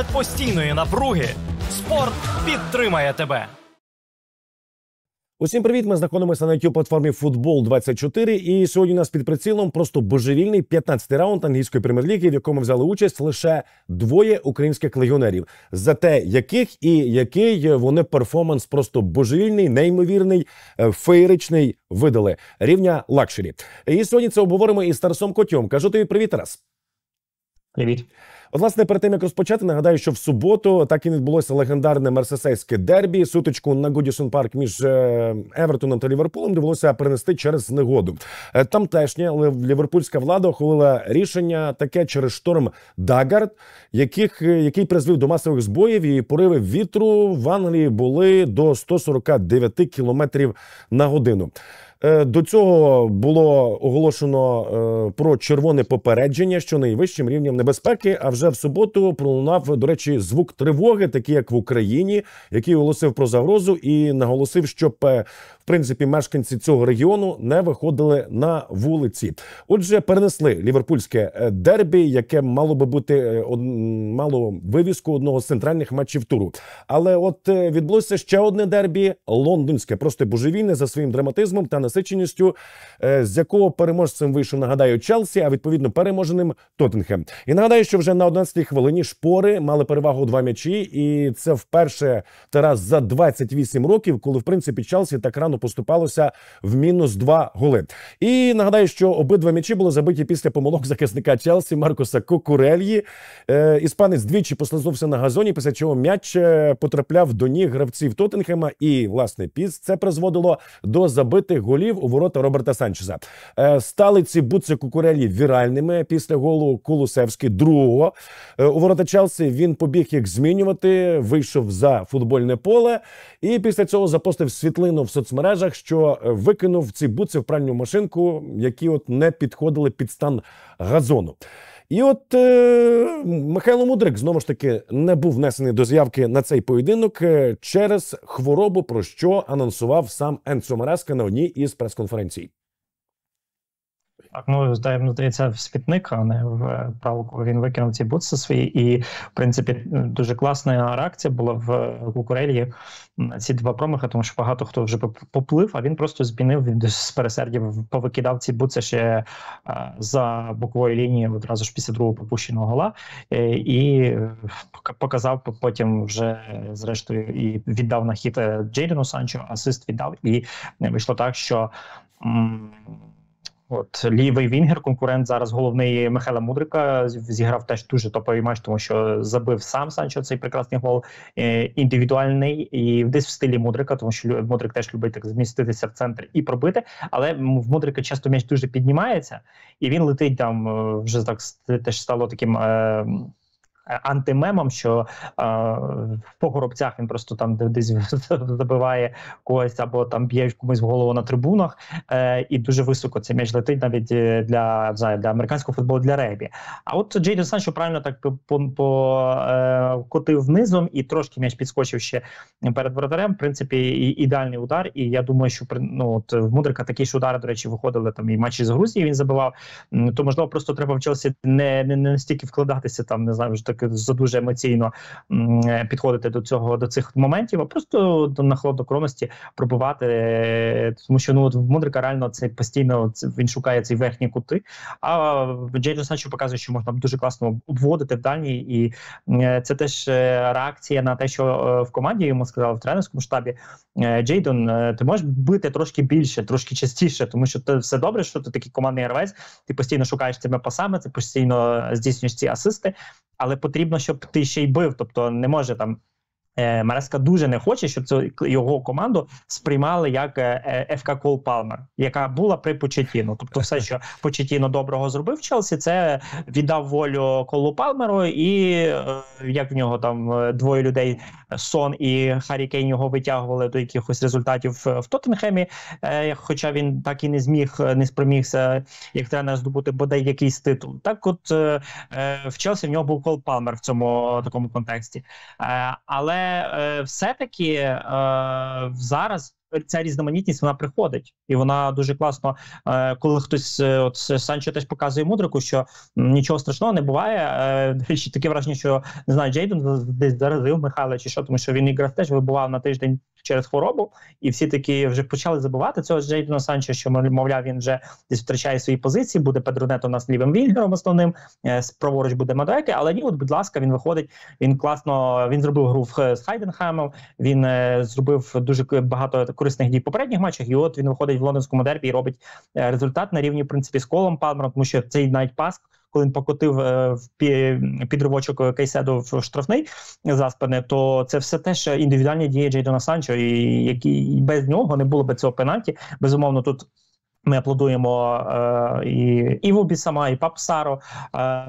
серед постійної напруги спорт підтримає тебе. Усім привіт! Ми знаходимося на youtube платформі Футбол 24 І сьогодні у нас під прицілом просто божевільний 15-й раунд англійської прем'єр-ліги, в якому взяли участь лише двоє українських легіонерів, за те, яких і який вони перформанс просто божевільний, неймовірний, е, феєричний видали рівня лакшері. І сьогодні це обговоримо із Тарасом Котьом. Кажу тобі привіт, Тарас. Привіт. От, власне, перед тим як розпочати, нагадаю, що в суботу так і відбулося легендарне мерсесейське дербі. Сутичку на Гудісон Парк між Евертоном та Ліверпулем довелося перенести через негоду. Е, Тамтешня ліверпульська влада ухвалила рішення таке через шторм Дагард, яких е, який призвів до масових збоїв і пориви вітру в Англії були до 149 км на годину. Е, до цього було оголошено е, про червоне попередження, що найвищим рівнем небезпеки. А вже в суботу пролунав, до речі, звук тривоги, такий як в Україні, який оголосив про загрозу і наголосив, що принципі мешканці цього регіону не виходили на вулиці. Отже, перенесли ліверпульське е, дербі, яке мало би бути е, мало вивіску одного з центральних матчів туру. Але от е, відбулося ще одне дербі лондонське, просто божевільне за своїм драматизмом та насиченістю, з якого переможцем вийшов, нагадаю, Челсі, а відповідно переможеним Тоттенхем. І нагадаю, що вже на 11-й хвилині шпори мали перевагу два м'ячі, і це вперше Тарас за 28 років, коли в принципі Челсі так рано поступалося в мінус два голи. І нагадаю, що обидва м'ячі були забиті після помилок захисника Челсі Маркоса Кокурельї. Е, іспанець двічі послизнувся на газоні, після чого м'яч е, потрапляв до ніг гравців Тоттенхема. І власне піс це призводило до забитих голів у ворота Роберта Санчеса. Е, Стали ці буци Кукурелі віральними після голу Кулусевський другого у ворота Челсі. Він побіг їх змінювати. Вийшов за футбольне поле, і після цього запостив світлину в соцмережі соцмережах, що е, викинув ці буці в пральню машинку, які от не підходили під стан газону. І от е, Михайло Мудрик знову ж таки не був внесений до заявки на цей поєдинок е, через хворобу, про що анонсував сам Енцо Мереска на одній із прес-конференцій. Ну, здається, в світник, а не в правку. Він викинув ці бутси свої. І, в принципі, дуже класна реакція була в Кукурелі на ці два промахи, тому що багато хто вже поплив, а він просто змінив він з пересердів, повикидав ці бутси ще за боковою лінією одразу ж після другого пропущеного гола, е, і показав потім вже, зрештою, і віддав на хід е, Джейдену Санчо, асист віддав, і вийшло так, що. От лівий Вінгер, конкурент зараз головний Михайла Мудрика зіграв теж дуже топовий матч, тому що забив сам Санчо цей прекрасний гол е, індивідуальний і десь в стилі Мудрика, тому що Мудрик теж любить так зміститися в центр і пробити. Але в Мудрика часто м'яч дуже піднімається, і він летить там е, вже так теж стало таким. Е, антимемом, що а, по горобцях він просто там десь забиває когось або там б'є комусь в голову на трибунах, е, і дуже високо цей м'яч летить навіть е, для знає, для американського футболу для ребі. А от Джейден Санчо правильно так по, по е, котив і трошки м'яч підскочив ще перед воротарем. В принципі, і, ідеальний удар. І я думаю, що ну, от, в Мудрика такі ж удари, до речі, виходили там і матчі з Грузії. Він забивав. То можливо, просто треба в Челсі не не, не настільки вкладатися там, не знаю, вже таки задуже емоційно підходити до цього до цих моментів, а просто на холоднокровності пробувати, тому що ну от Мудрика реально це постійно він шукає ці верхні кути. А Джейдон Санчо показує, що можна дуже класно обводити в дальній, і це теж е, реакція на те, що е, в команді йому сказали в тренерському штабі. Е, Джейдон, ти можеш бити трошки більше, трошки частіше, тому що це все добре, що ти такий командний гравець, ти постійно шукаєш цими пасами, ти постійно здійснюєш ці асисти, але потрібно, щоб ти ще й бив. Тобто не може там Е, Мареска дуже не хоче, щоб цю його команду сприймали як е, е, ФК Кол Палмер, яка була при Почетіно. Тобто, все, що Почетіно доброго зробив Челсі, це віддав волю Колу Палмеру, і як в нього там двоє людей сон і Харі Кейн його витягували до якихось результатів в Тоттенхемі. Хоча він так і не зміг, не спромігся як тренер здобути бодай якийсь титул. Так, от в Челсі в нього був Кол Палмер в цьому такому контексті, але але е, все-таки е, зараз. Ця різноманітність вона приходить, і вона дуже класно. Е, коли хтось от Санчо теж показує мудрику, що нічого страшного не буває. Таке враження, що не знаю, Джейден десь заразив Михайла чи що, тому що він якраз теж вибував на тиждень через хворобу, і всі такі вже почали забувати цього Джейдена Санчо, що мовляв, він вже десь втрачає свої позиції. Буде Педрунет у нас лівим вінгером основним е, праворуч буде Мадеки. Але ні, от, будь ласка, він виходить. Він класно він зробив гру з Хайденхаймом. Він е, зробив дуже багато корисних дій в попередніх матчах. І от він виходить в лондонському дербі і робить е, результат на рівні в принципі з колом Палмером, тому що цей навіть паск коли він покотив е, в підривочок е, Кейседо в штрафний заспане, то це все теж індивідуальні дії Джейдона Санчо, і які без нього не було би цього пенальті. Безумовно, тут. Ми аплодуємо е, і Іву Бісама, і Папсаро е,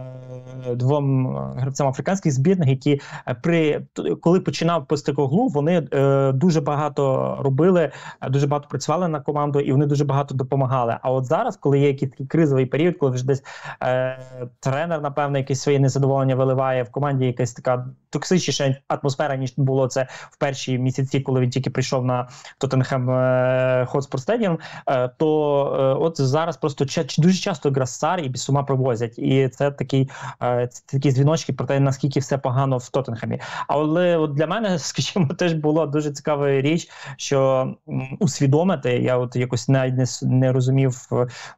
двом е, гравцям африканських збірних, які при коли починав Постекоглу, вони е, дуже багато робили, е, дуже багато працювали на команду, і вони дуже багато допомагали. А от зараз, коли є якийсь такий кризовий період, коли вже десь е, тренер, напевно, якесь своє незадоволення виливає в команді, якась така токсичніша атмосфера ніж було це в перші місяці, коли він тільки прийшов на Тоттенхем е, Стедіум, е, то Е, от зараз просто дуже часто якраз і сума привозять, і це такий е, це такі дзвіночки про те, наскільки все погано в Тоттенхемі. Але от для мене, скажімо, теж була дуже цікава річ, що усвідомити, я от якось навіть не, не розумів,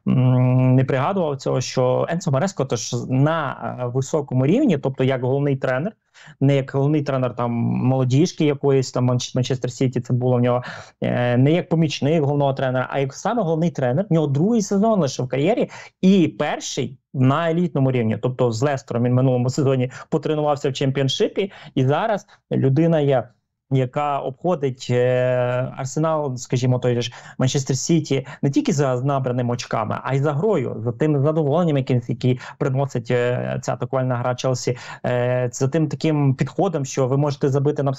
не пригадував цього, що Енсо Мареско тож на е, високому рівні, тобто як головний тренер не як головний тренер там молодіжки якоїсь там Манчестер Сіті. Це було в нього е, не як помічник головного тренера, а як саме головний тренер. В нього другий сезон лише в кар'єрі, і перший на елітному рівні. Тобто з Лестером він минулому сезоні потренувався в чемпіоншипі, і зараз людина є яка обходить е, арсенал, скажімо, той ж Манчестер Сіті не тільки за набраними очками, а й за грою, за тим задоволенням, які, приносить е, ця атакувальна гра Челсі, е, за тим таким підходом, що ви можете забити нам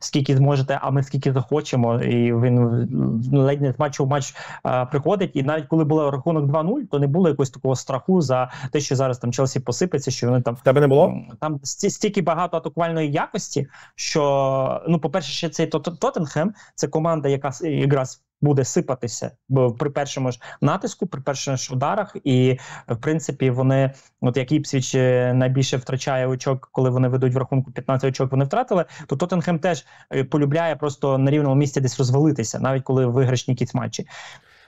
скільки зможете, а ми скільки захочемо. І він ледь не з матчу в матч приходить. І навіть коли був рахунок 2-0, то не було якогось такого страху за те, що зараз там Челсі посипеться, що вони там в тебе не було там стільки багато атакувальної якості, що ну по-перше, ще цей Тоттенхем це команда, яка якраз буде сипатися при першому ж натиску, при перших ж ударах. І в принципі, вони, от як Іпсвіч е, найбільше втрачає очок, коли вони ведуть в рахунку 15 очок, вони втратили. То Тоттенхем теж е, полюбляє просто на рівному місці десь розвалитися, навіть коли виграшні кіт матчі.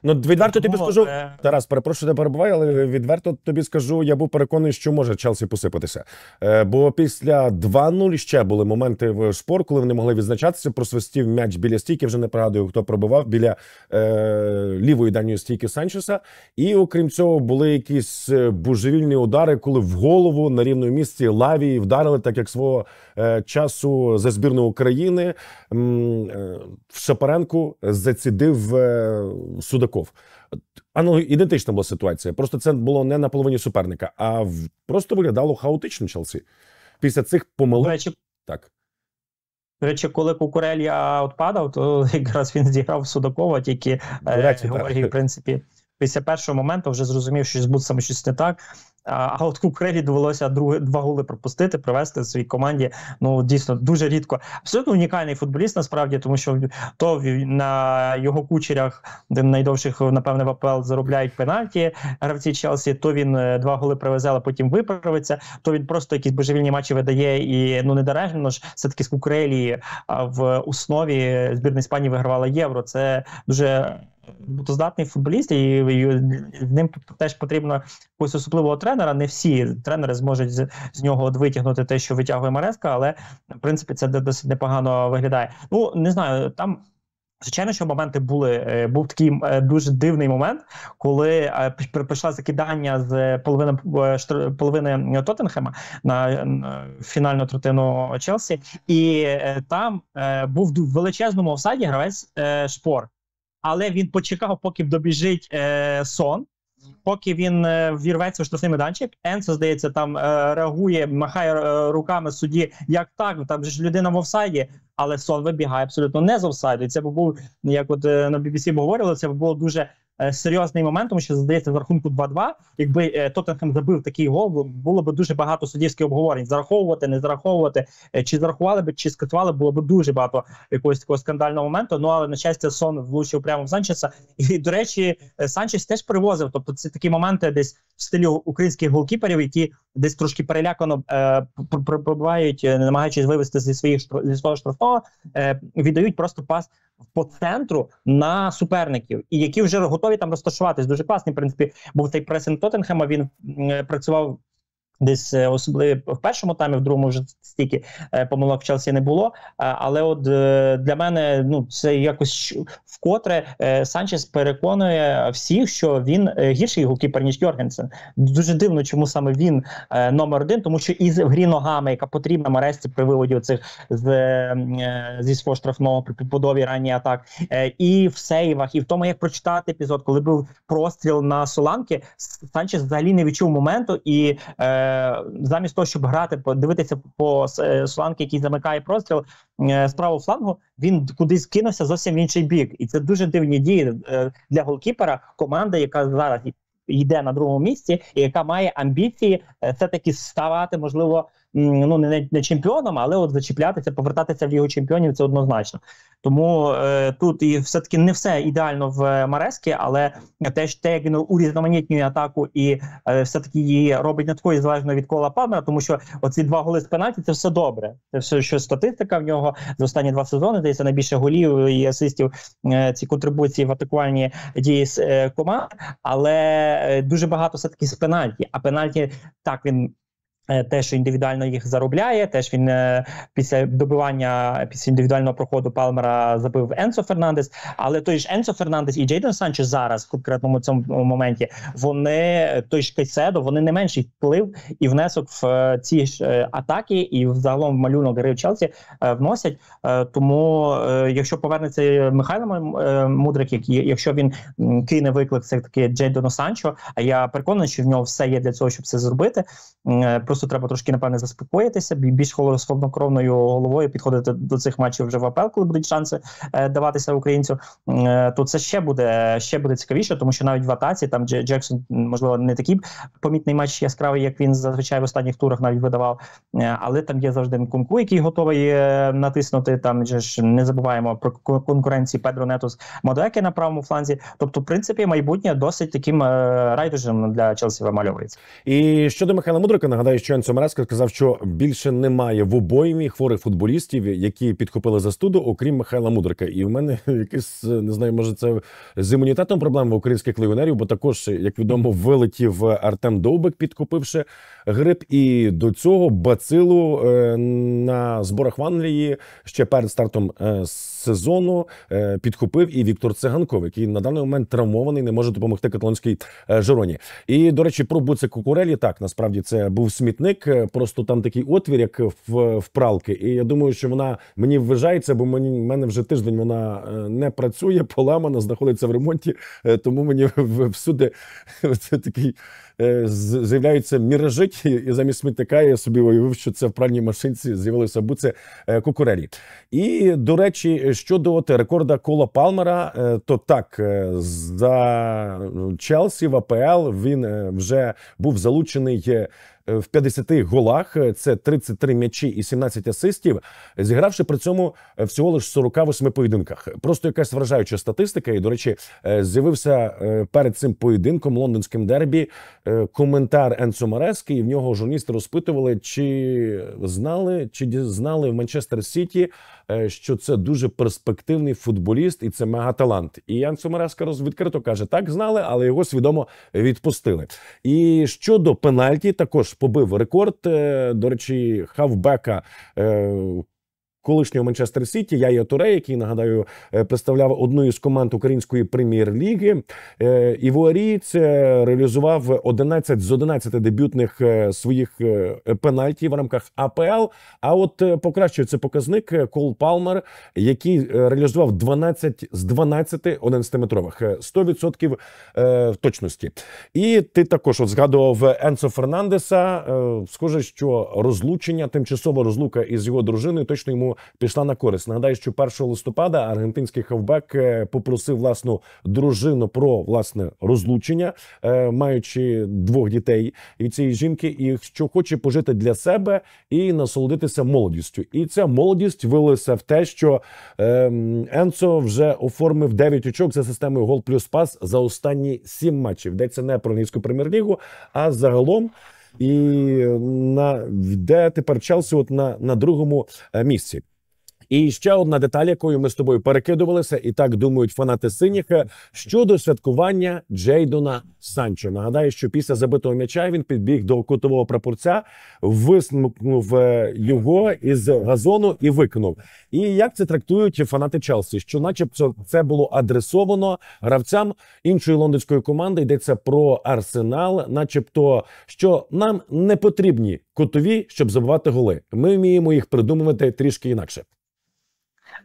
Ну відверто тобі ну, скажу, Тарас, перепрошую, тебе перебуваю, але відверто тобі скажу, я був переконаний, що може Челсі посипатися. Е, Бо після 2-0 ще були моменти в шпор, коли вони могли відзначатися. Просвистів м'яч біля стійки. Вже не пригадую, хто пробував біля е, лівої дальньої стійки Санчеса. І окрім цього, були якісь е, божевільні удари, коли в голову на рівному місці лаві вдарили, так як свого Е, часу за збірну України в е, Шапаренку зацідив е, Судаков. Ану, ідентична була ситуація. Просто це було не на половині суперника, а просто виглядало хаотично Челсі. Після цих помилок. Речі, так. До речі, коли Кукурелья отпадав, то якраз він зіграв Судакова, тільки Георгій, в принципі. Після першого моменту вже зрозумів, що з Бутсом щось не так. А от Кукрелі довелося друге два голи пропустити, привести своїй команді. Ну дійсно дуже рідко. Абсолютно унікальний футболіст, насправді, тому що то на його кучерях, де найдовших, напевне, в АПЛ заробляють пенальті гравці Челсі. То він е, два голи привезе, але потім виправиться. То він просто якісь божевільні матчі видає і ну недарежно ж все таки з Кукрелі в основі збірна Іспанії вигравала євро. Це дуже. Бутоздатний футболіст, і з ним теж потрібно якогось особливого тренера. Не всі тренери зможуть з, з нього витягнути те, що витягує Мареска, але в принципі це досить непогано виглядає. Ну не знаю, там звичайно, що моменти були. Е, був такий е, дуже дивний момент, коли е, прийшло закидання з половини половини Тоттенхема на фінальну третину Челсі, і там був в величезному офсаді гравець шпор але він почекав, поки добіжить е, сон. Поки він е, вірветься в штрафний майданчик, Енсо, здається, там е, реагує, махає е, руками судді, як так, ну, там же ж людина в офсайді, але сон вибігає абсолютно не з офсайду. І це був, як от е, на BBC говорили, це було дуже Е, серйозний момент, тому що здається в рахунку 2-2, Якби е, Тоттенхем забив такий гол, було б дуже багато суддівських обговорень. Зараховувати, не зараховувати, е, чи зарахували б, чи скатували, було б дуже багато якогось такого скандального моменту. Ну але на щастя, сон влучив прямо в Санчеса. І до речі, Санчес теж привозив. Тобто, це такі моменти десь в стилі українських голкіперів, які десь трошки перелякано е, пробувають, намагаючись вивести зі своїх зі свого штрафного, е, віддають просто пас по центру на суперників, і які вже готові там розташуватись. Дуже класний в принципі був цей пресинг Тоттенхема. Він е, працював Десь е, особливо в першому таймі, в другому вже стільки е, помилок в Челсі не було. Але от е, для мене ну це якось вкотре Санчес переконує всіх, що він гірший голкіпер, ніж Йоргенсен. Дуже дивно, чому саме він номер один, тому що із в грі ногами, яка потрібна Маресті при виводі оцих з зі свого штрафного при побудові ранній атак, і в сейвах, і в тому, як прочитати епізод, коли був простріл на Соланки, Санчес взагалі не відчув моменту і замість того, щоб грати, подивитися по шланки, е, який замикає простріл е, з правого флангу, він кудись кинувся зовсім в інший бік. І це дуже дивні дії е, для голкіпера команди, яка зараз йде на другому місці, і яка має амбіції все таки ставати можливо ну не не чемпіоном, але от зачіплятися, повертатися в його чемпіонів це однозначно. Тому е, тут і все таки не все ідеально в е, Марескі, але теж те, як він урізноманітнює атаку і е, все таки її робить не такою залежно від кола Палмера, тому що оці два голи з пенальті це все добре. Це все, що статистика в нього за останні два сезони здається найбільше голів і асистів е, ці контрибуції в атакувальні дії з е, команд, але е, дуже багато все таки з пенальті. А пенальті так він Е, те, що індивідуально їх заробляє, теж він е, після добивання після індивідуального проходу Палмера забив Енсо Фернандес. Але той ж Енсо Фернандес і Джейден Санчес зараз, в конкретному цьому е, моменті, вони той ж Кайседо, вони не менший вплив і внесок в ці ж атаки, і взагалом в малюнок гри в Челсі вносять. Тому, якщо повернеться Михайло Мудрик, якщо він кине виклик, все таки Джейдену Санчо, а я переконаний, що в нього все є для цього, щоб це зробити просто треба трошки, напевне, заспокоїтися, більш холоднокровною головою підходити до цих матчів вже в АПЛ, коли будуть шанси е, даватися українцю. Е, то це ще буде ще буде цікавіше, тому що навіть в атаці там Джексон, можливо, не такий помітний матч яскравий, як він зазвичай в останніх турах навіть видавав. Е, але там є завжди Кунку, який готовий натиснути. Там ж не забуваємо про конкуренції Педро Нетус Мадуеки на правому фланзі. Тобто, в принципі, майбутнє досить таким райдужем для Челсі вимальовується. І щодо Михайла Мудрика, нагадаю, що. Вінченцо Мереска сказав, що більше немає в обоймі хворих футболістів, які підхопили застуду, окрім Михайла Мудрика. І в мене якийсь не знаю, може це з імунітетом проблема українських легіонерів, бо також, як відомо, вилетів Артем Довбик, підкупивши грип. І до цього бацилу е, на зборах в Англії ще перед стартом. Е, сезону е, підхопив і Віктор Циганков, який на даний момент травмований, не може допомогти каталонській е, Жероні. І до речі, про Буце Кукурелі так насправді це був смітник. Е, просто там такий отвір, як в, в пралки. І я думаю, що вона мені вважається, бо мені в мене вже тиждень вона не працює, поламана, знаходиться в ремонті. Тому мені всюди це такий з'являються міражі, і замість смітника я собі уявив, що це в пральній машинці з'явилося буце кукурелі. І до речі щодо от рекорда Кола Палмера, е, то так е, за ну, Челсі в АПЛ він е, вже був залучений Е, в 50 голах. Е, це 33 м'ячі і 17 асистів, зігравши при цьому е, всього лише 48 поєдинках. Просто якась вражаюча статистика. І до речі, з'явився перед цим поєдинком лондонським дербі коментар Енцо Марески, і в нього журналісти розпитували, чи знали, чи дізнали в Манчестер Сіті, що це дуже перспективний футболіст, і це мегаталант. І Янсо Мареска відкрито каже: так знали, але його свідомо відпустили. І щодо пенальті, також побив рекорд. Е, до речі, хавбека е, колишнього Манчестер Сіті, я є Туре, який нагадаю е, представляв одну із команд української прем'єр-ліги. Е, Івуарієць реалізував 11 з 11 дебютних е, своїх пенальтів в рамках АПЛ. А от покращується показник Кол Палмер, який реалізував 12 з 12 11-метрових. 100% точності. І ти також от згадував Енсо Фернандеса. Схоже, що розлучення, тимчасова розлука із його дружиною точно йому пішла на користь. Нагадаю, що 1 листопада аргентинський хавбек е, попросив власну дружину про власне розлучення, е, маючи двох дітей від цієї жінки, і що хоче пожити для себе і насолодитися молодістю. І ця молодість вилилася в те, що ем, Енцо вже оформив 9 очок за системою гол плюс пас за останні 7 матчів. Йдеться не про англійську прем'єр-лігу, а загалом і на де тепер Челсі от на, на другому е, місці. І ще одна деталь, якою ми з тобою перекидувалися, і так думають фанати синіх щодо святкування Джейдона Санчо. Нагадаю, що після забитого м'яча він підбіг до кутового прапорця, висмикнув е, його із газону і викинув. І як це трактують фанати Челсі? Що, начебто, це було адресовано гравцям іншої лондонської команди, йдеться про арсенал, начебто, що нам не потрібні кутові, щоб забивати голи. Ми вміємо їх придумувати трішки інакше.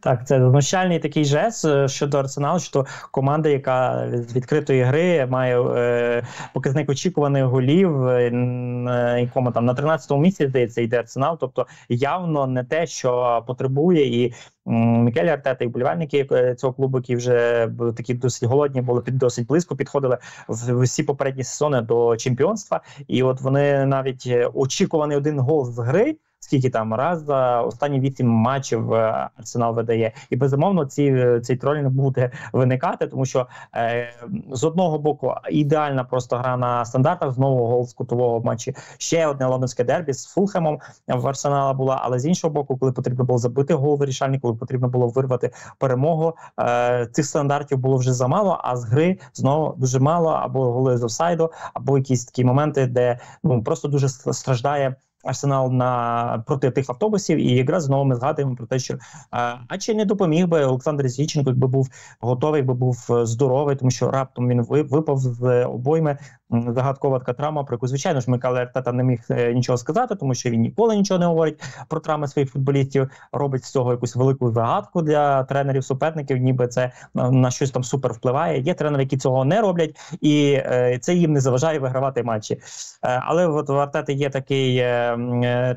Так, це знущальний такий жест е, щодо арсеналу, що команда, яка з відкритої гри має е, показник очікуваних голів, е, е якому там на 13-му місці здається йде арсенал. Тобто явно не те, що потребує, і Мікель Артета і вболівальники е, цього клубу, які вже були такі досить голодні, були під досить близько, підходили в всі попередні сезони до чемпіонства. І от вони навіть очікуваний один гол з гри скільки там раз за останні вісім матчів е, Арсенал видає. І безумовно, ці цей тролінг буде виникати, тому що е, з одного боку ідеальна просто гра на стандартах. Знову гол з кутового матчі. Ще одне лондонське дербі з Фулхемом в Арсенала була. Але з іншого боку, коли потрібно було забити гол вирішальний, коли потрібно було вирвати перемогу, е, цих стандартів було вже замало. А з гри знову дуже мало або голи з офсайду, або якісь такі моменти, де ну просто дуже страждає арсенал на проти тих автобусів, і якраз знову ми згадуємо про те, що а, а чи не допоміг би Олександр Січенко, якби був готовий, якби був е, здоровий, тому що раптом він випав з е, обойми загадкова така травма, про яку звичайно ж Микола Артета не міг е, нічого сказати, тому що він ніколи нічого не говорить про травми своїх футболістів. Робить з цього якусь велику загадку для тренерів суперників, ніби це е, на щось там супер впливає. Є тренери, які цього не роблять, і е, це їм не заважає вигравати матчі. Але от в Артети є такий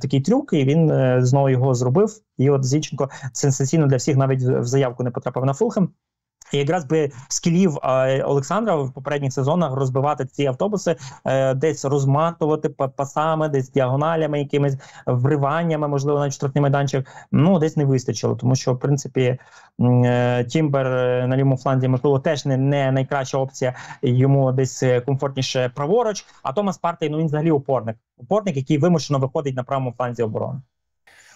такий трюк, і він знову його зробив. І от Зінченко сенсаційно для всіх навіть в заявку не потрапив на Фулхем. Якраз би скілів Олександра в попередніх сезонах розбивати ці автобуси, е, десь розматувати пасами, десь діагоналями, якимись вриваннями, можливо, на штрафний майданчик. Ну десь не вистачило, тому що в принципі е, Тімбер е, на лівому фланзі можливо теж не не найкраща опція. Йому десь комфортніше праворуч. А Томас Партей, ну він взагалі опорник, опорник, який вимушено виходить на правому фланзі оборони.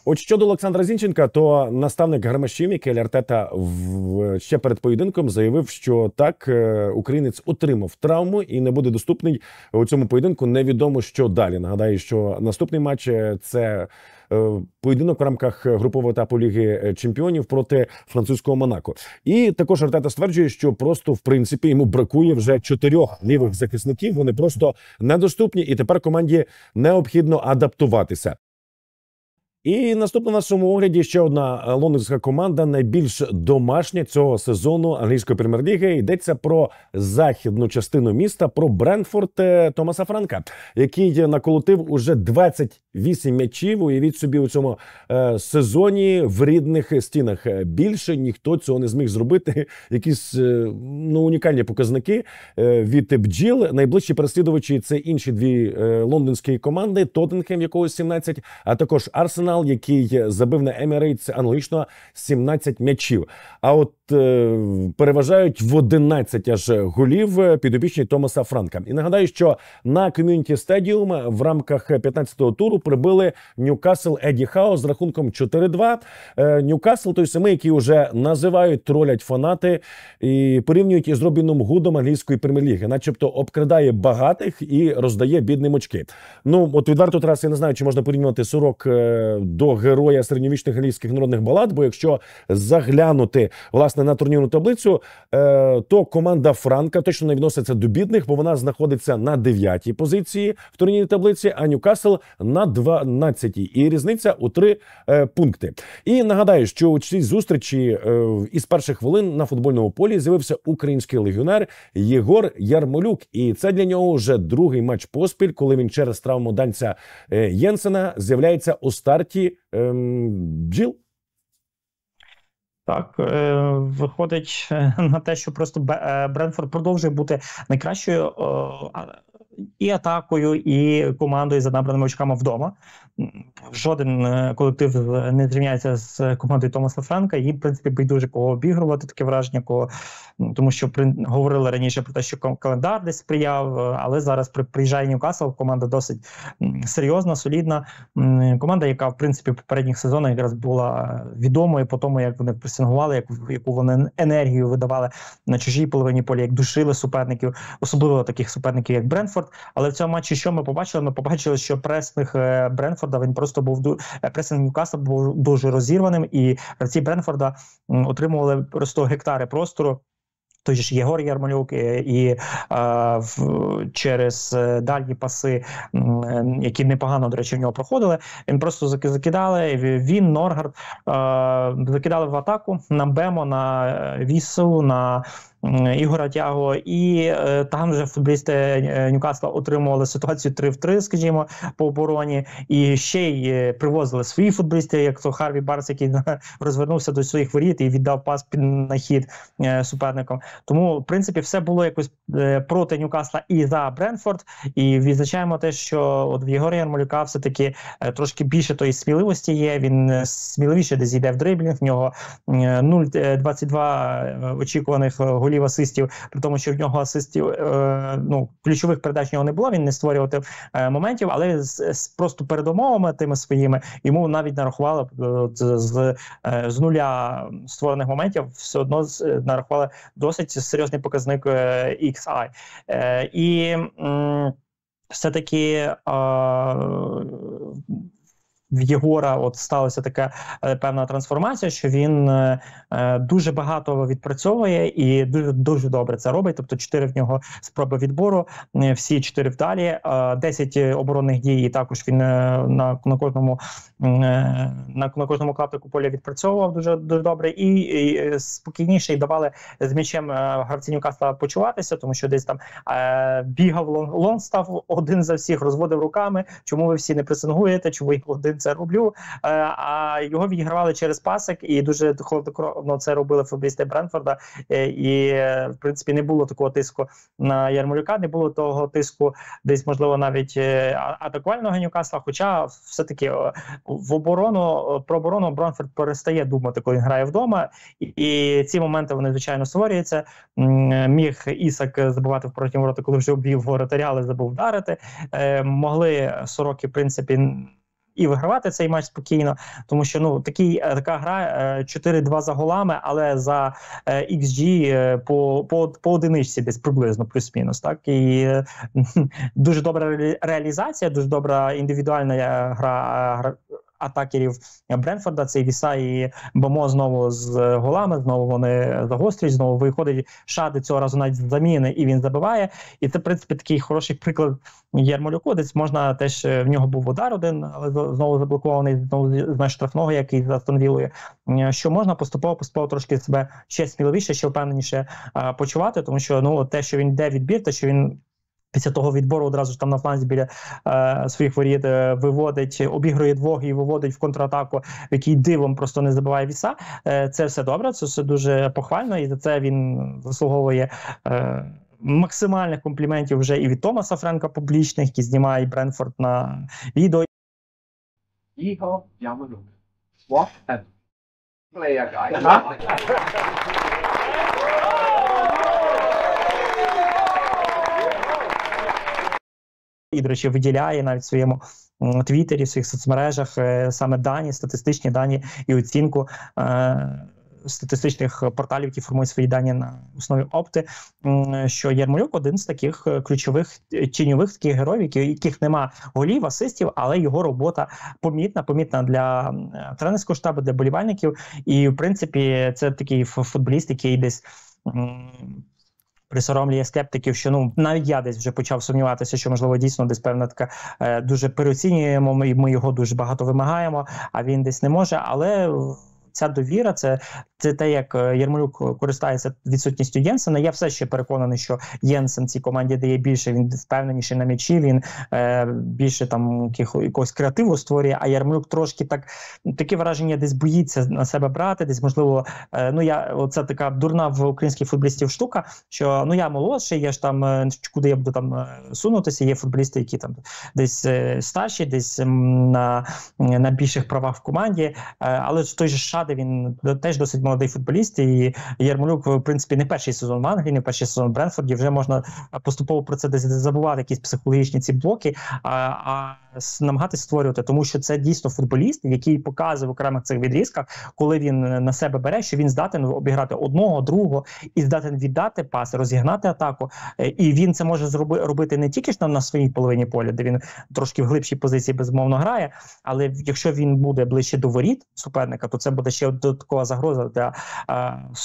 От щодо Олександра Зінченка, то наставник Гармашів Мікель Артета в ще перед поєдинком заявив, що так е, українець отримав травму і не буде доступний у цьому поєдинку. Невідомо що далі. Нагадаю, що наступний матч е, це. Е, поєдинок в рамках групового етапу Ліги Чемпіонів проти французького Монако, і також Артета стверджує, що просто в принципі йому бракує вже чотирьох лівих захисників. Вони просто недоступні, і тепер команді необхідно адаптуватися. І наступна на нашому огляді ще одна е, лондонська команда, найбільш домашня цього сезону англійської прем'єр-ліги. Йдеться про західну частину міста, про Бренфорд е, Томаса Франка, який е, наколотив уже 20 Вісім м'ячів, уявіть собі, у цьому е, сезоні в рідних стінах е, більше ніхто цього не зміг зробити. Якісь е, ну унікальні показники е, від бджіл. Найближчі переслідувачі це інші дві е, лондонські команди: Тоттенхем, якого 17, а також Арсенал, який забив на Емірейтс аналогічно 17 м'ячів. А от е, переважають в 11 аж голів підопічні Томаса Франка. І нагадаю, що на ком'юніті стадіум в рамках 15-го туру прибили Ньюкасл Еді Хау з рахунком 4-2. Е, Ньюкасл той самий, який вже називають тролять фанати і порівнюють із Робіном Гудом англійської прем'єр-ліги, начебто обкрадає багатих і роздає бідним очки. Ну от відверто Тарас, я не знаю, чи можна порівнювати сурок е, до героя середньовічних англійських народних балад. Бо якщо заглянути власне на турнірну таблицю, е, то команда Франка точно не відноситься до бідних, бо вона знаходиться на дев'ятій позиції в турнірній таблиці. А Ньюкасл на 12 і різниця у три е, пункти. І нагадаю, що у цій зустрічі е, із перших хвилин на футбольному полі з'явився український легіонер Єгор Ярмолюк, і це для нього вже другий матч поспіль, коли він через травму данця е, Єнсена з'являється у старті е, бджіл. Так, е, виходить е, на те, що просто Бренфорд продовжує бути найкращою і атакою, і командою за набраними очками вдома. Жоден е, колектив е, не зрівняється з командою Томаса Франка. І в принципі байдуже кого обігрувати таке враження, кого тому, що при говорили раніше про те, що календар десь сприяв, е, але зараз при приїжджає Ньюкасл команда досить серйозна, солідна команда, яка в принципі в попередніх сезонах якраз була відомою по тому, як вони пресингували, як яку вони енергію видавали на чужій половині полі, як душили суперників, особливо таких суперників, як Брент. Бренфорд. Але в цьому матчі, що ми побачили? Ми побачили, що пресних е, Бренфорда він просто був е, пресинг Ньюкасла був дуже розірваним, і ці Бренфорда отримували просто гектари простору. Той ж Єгор Ярмалюк е, і, і а, в, через дальні паси, які непогано до речі, в нього проходили. Він просто закидали. Він Норгард а, закидали в атаку на Бемо, на Вісу, на Ігора Тяго, і е, там вже футболісти е, Ньюкасла отримували ситуацію 3 в 3, скажімо, по обороні, і ще й е, привозили свої футболісти, як то Харві Барс, який розвернувся до своїх воріт і віддав пас під нахід суперникам. Тому в принципі все було якось проти Ньюкасла і за Бренфорд. І відзначаємо те, що от в Єгорі Ярмолюка все таки трошки більше тої сміливості є. Він сміливіше десь йде в дриблінг. В нього 0,22 очікуваних голів голів асистів, при тому, що в нього асистів е, ну ключових передач в нього не було. Він не створював е, моментів, але з, просто передумовами тими своїми йому навіть нарахували е, з, з з нуля створених моментів. Все одно нарахували досить серйозний показник е, XI. і. все таки в Єгора от сталася така е, певна трансформація, що він е, е, дуже багато відпрацьовує і дуже дуже добре це робить. Тобто, чотири в нього спроби відбору, всі чотири вдалі, Десять оборонних дій. І також він на на кожному на, на кожному клаптику поля відпрацьовував дуже дуже добре і, і спокійніше і давали з м'ячем Гравцінюка стала почуватися, тому що десь там бігав лон, лон став один за всіх, розводив руками. Чому ви всі не пресингуєте? Чому їх один це роблю. Е, а його відігравали через пасик, і дуже холоднокровно це робили футболісти Бренфорда. Е, і в принципі не було такого тиску на ярмолюка, не було того тиску, десь можливо навіть е, атакувального Ньюкасла. Хоча все-таки в оборону про оборону Бронфорд перестає думати, коли він грає вдома, і ці моменти вони звичайно створюються. Міг ісак забувати в протягом ворота, коли вже обвів воротаря, але забув вдарити. Могли сороки в принципі і вигравати цей матч спокійно, тому що ну такий е, така гра 4-2 е, за голами, але за XG е, по по, по одиничці десь приблизно плюс-мінус. Так і дуже добра реалізація, дуже добра індивідуальна гра атакерів Бренфорда. цей і Віса і Бомо знову з е, голами. Знову вони загострюють. Знову виходить шади цього разу навіть з заміни, і він забиває. І це в принципі такий хороший приклад Ярмолюку. Десь можна теж е, в нього був удар один, але знову заблокований знову з штрафного, який застановілує. Що можна поступово поступово трошки себе ще сміловіше, ще впевненіше почувати, тому що ну те, що він йде відбір, те, що він. Після того відбору одразу ж там на фланзі біля е, своїх воріт е, виводить, обігрує двох і виводить в контратаку, який дивом просто не забуває віса. Е, це все добре, це все дуже похвально, і за це він заслуговує. Е, Максимальних компліментів вже і від Томаса Френка публічних, які знімає Бренфорд на відео. Його я минув. і, до речі, виділяє навіть в своєму твіттері, в своїх соцмережах е, саме дані, статистичні дані і оцінку. Е, статистичних порталів, які формують свої дані на основі опти, що Ярмолюк один з таких е, ключових тіньових таких героїв, яких нема голів, асистів, але його робота помітна, помітна для тренерського штабу, для болівальників. І в принципі, це такий футболіст, який десь присоромлює скептиків, що ну навіть я десь вже почав сумніватися, що можливо дійсно десь певна така е, дуже переоцінюємо. Ми ми його дуже багато вимагаємо, а він десь не може. Але ця довіра, це це те, як е, Ярмолюк е, користається відсутністю Єнсена. Я все ще переконаний, що Єнсен цій команді дає більше. Він впевненіший на м'ячі. Він е, більше там якогось креативу створює. А Ярмолюк трошки так таке враження, десь боїться на себе брати, десь можливо. Е, ну я оце така дурна в українських футболістів штука. Що ну я молодший, я ж там е, куди я буду там сунутися. Є футболісти, які там десь старші, десь на на більших правах в команді, але ж той же Шади він теж досить молодий футболіст. І Ярмолюк, в принципі, не перший сезон в Англії, не перший сезон в Бренфорді. Вже можна поступово про це десь забувати, якісь психологічні ці блоки, а а намагатись створювати, тому що це дійсно футболіст, який показує в окремих цих відрізках, коли він на себе бере, що він здатен обіграти одного, другого і здатен віддати пас, розігнати атаку. Е, і він це може зробити робити не тільки ж на, на своїй половині поля, де він трошки в глибшій позиції безумовно грає. Але якщо він буде ближче до воріт суперника, то це буде. Брентфорда ще додаткова загроза для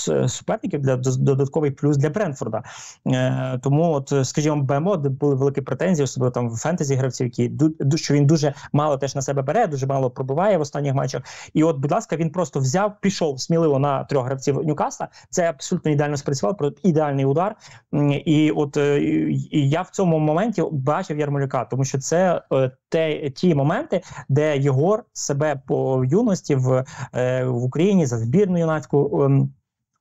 е, суперників, для додатковий плюс для Брентфорда. Е, тому, от скажімо, БМО були великі претензії, особливо там в фентезі гравців, які що він дуже мало теж на себе бере, дуже мало пробуває в останніх матчах. І от, будь ласка, він просто взяв, пішов сміливо на трьох гравців Ньюкасла. Це абсолютно ідеально спрацював, ідеальний удар. І от е, і я в цьому моменті бачив Ярмолюка, тому що це те, ті моменти, де Єгор себе по юності в е, в Україні за збірну юнацьку. Ем,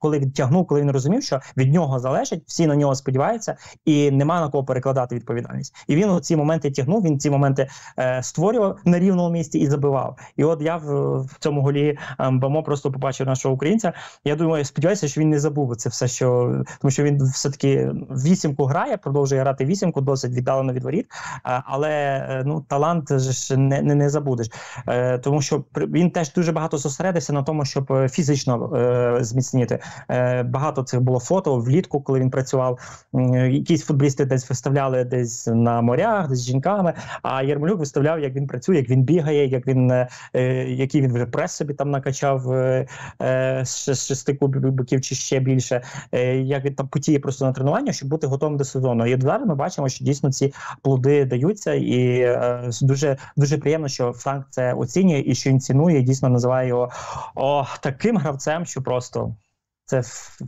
коли відтягнув, коли він розумів, що від нього залежить, всі на нього сподіваються, і нема на кого перекладати відповідальність. І він ці моменти тягнув. Він ці моменти е, створював на рівному місці і забивав. І от я в, в цьому голі е, просто побачив нашого українця. Я думаю, сподіваюся, що він не забув це все, що тому що він все таки вісімку грає, продовжує грати вісімку, досить віддалено від воріт. Е, але ну талант ж не не, не забудеш, е, тому що він теж дуже багато зосередився на тому, щоб е, фізично е, зміцнити. Е, багато цих було фото влітку, коли він працював. Якісь футболісти десь виставляли десь на морях, десь з жінками. А Ярмолюк виставляв, як він працює, як він бігає, як він е, е, який він вже прес собі там накачав з шести кубиків чи ще більше. Як він там потіє просто на тренування, щоб бути готовим до сезону. І зараз ми бачимо, що дійсно ці плоди даються, і дуже дуже приємно, що Франк це оцінює і що він цінує і дійсно називає його о, таким гравцем, що просто. Це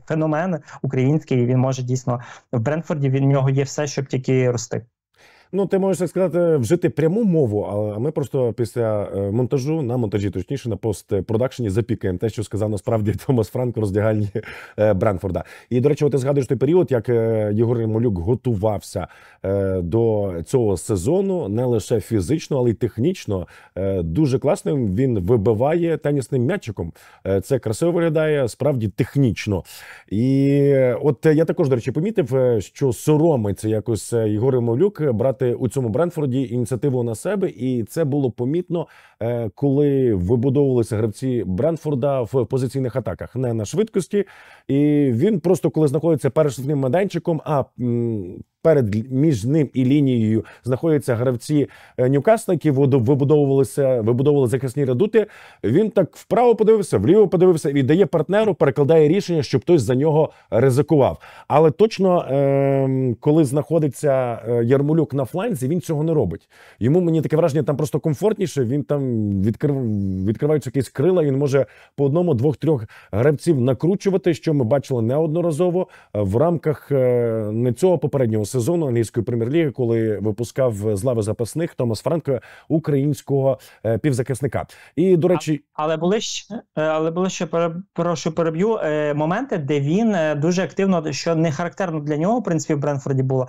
феномен український. Він може дійсно в Бренфорді. Він в нього є все, щоб тільки рости. Ну, ти можеш так сказати, вжити пряму мову, але ми просто після е, монтажу на монтажі, точніше на постпродакшені запікаємо те, що сказав насправді Томас Франк в роздягальні е, Бренфорда. І до речі, от ти згадуєш той період, як е, Єгор Молюк готувався до цього сезону не лише фізично, але й технічно. Дуже класним він вибиває тенісним м'ячиком. Це красиво виглядає справді технічно. І от я також до речі помітив, що соромиться якось Єгор Молюк брати взяти у цьому Бренфорді ініціативу на себе, і це було помітно Е, коли вибудовувалися гравці Бренфорда в позиційних атаках, не на швидкості. І він просто коли знаходиться перед ним майданчиком, а перед між ним і лінією знаходяться гравці е, Ньюкасла, які вибудовувалися, вибудовували захисні радути. Він так вправо подивився, вліво подивився і дає партнеру, перекладає рішення, щоб хтось за нього ризикував. Але точно, ем, коли знаходиться е, Ярмолюк на фланзі, він цього не робить. Йому мені таке враження, там просто комфортніше. Він там там відкрив, відкриваються якісь крила. Він може по одному, двох-трьох гравців накручувати, що ми бачили неодноразово е, в рамках е, не цього попереднього сезону англійської прем'єр-ліги, коли випускав з лави запасних Томас Франко українського е, півзахисника. І до речі, але були ще але були ще прошу переб'ю моменти, де він дуже активно, що не характерно для нього, в принципі, в Бренфорді було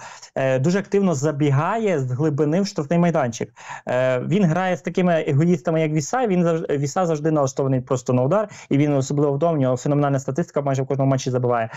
дуже активно забігає з глибини в штрафний майданчик. Він грає з такими футболістами, як Віса, він завжди Віса завжди налаштований просто на удар, і він особливо вдома. В нього феноменальна статистика майже в кожному матчі забиває.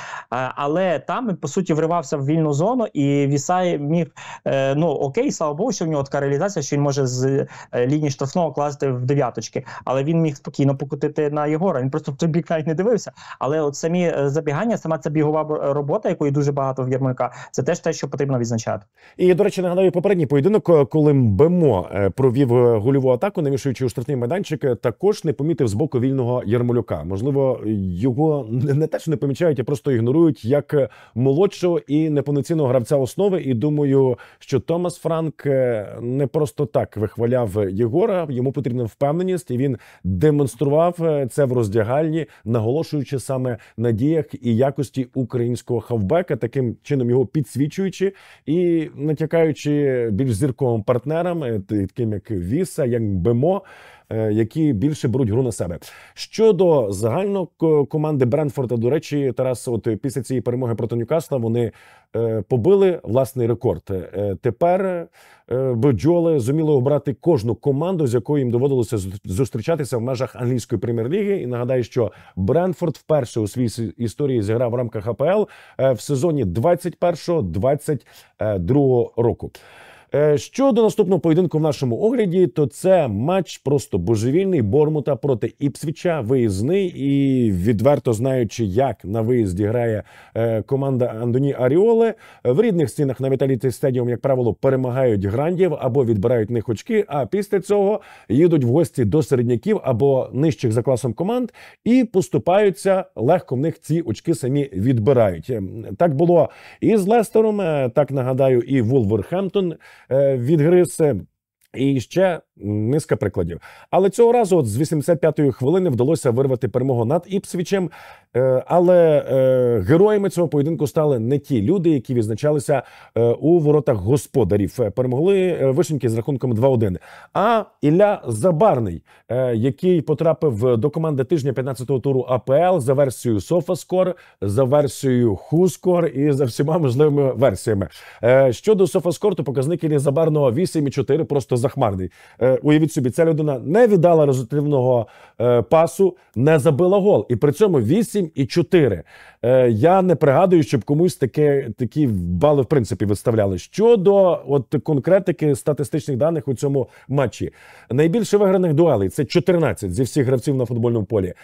але там по суті вривався в вільну зону, і Вісай міг е, ну окей, слава Богу, що в нього така реалізація, що він може з е, лінії штрафного класти в дев'яточки, але він міг спокійно покутити на Єгора. Він просто в той бік навіть не дивився. Але от самі е, забігання, сама ця бігова робота, якої дуже багато в Єрмака, це теж те, що потрібно відзначати. І до речі, нагадаю попередній поєдинок, коли Бемо провів гульову атаку, не між вирішуючи у штрафний майданчик, також не помітив з боку вільного Ярмолюка. Можливо, його не те, що не помічають, а просто ігнорують як молодшого і неповноцінного гравця основи. І думаю, що Томас Франк е, не просто так вихваляв Єгора. Йому потрібна впевненість, і він демонстрував е, це в роздягальні, наголошуючи саме на діях і якості українського хавбека, таким чином його підсвічуючи і натякаючи більш зірковим партнерам, е, таким як Віса, як Бемо. Е, які більше беруть гру на себе. Щодо загально команди Бренфорда, до речі, Тарас, от після цієї перемоги проти Ньюкасла вони е, побили власний рекорд. Е, тепер бджоли зуміли обрати кожну команду, з якою їм доводилося зустрічатися в межах англійської прем'єр-ліги. І нагадаю, що Бренфорд вперше у своїй історії зіграв в рамках АПЛ в сезоні 21-22 року. Е, Щодо наступного поєдинку в нашому огляді, то це матч просто божевільний Бормута проти Іпсвіча, виїзний і відверто знаючи, як на виїзді грає е, команда Андоні Аріоле. В рідних стінах на Віталіті Стедіум, як правило, перемагають грандів або відбирають них очки. А після цього їдуть в гості до середняків або нижчих за класом команд і поступаються легко в них ці очки самі відбирають. Ем, так було і з Лестером, е, так нагадаю, і Вулверхемптон. Е, відгриз. І ще Низка прикладів. Але цього разу от з 85-ї хвилини вдалося вирвати перемогу над Іпсвічем. Е, але е, героями цього поєдинку стали не ті люди, які відзначалися е, у воротах господарів. Перемогли вишеньки з рахунком 2-1. А Ілля Забарний, який потрапив до команди тижня 15-го туру АПЛ за версією Софаскор, за версією Хускор і за всіма можливими версіями. Щодо Софаскор, то показник Іллі Забарного 8,4 просто захмарний. Е, уявіть собі, ця людина не віддала результативного е, пасу, не забила гол. І при цьому 8 і 4. Е, я не пригадую, щоб комусь таке, такі бали в принципі виставляли. Щодо от конкретики статистичних даних у цьому матчі, найбільше виграних дуелей це 14 зі всіх гравців на футбольному полі.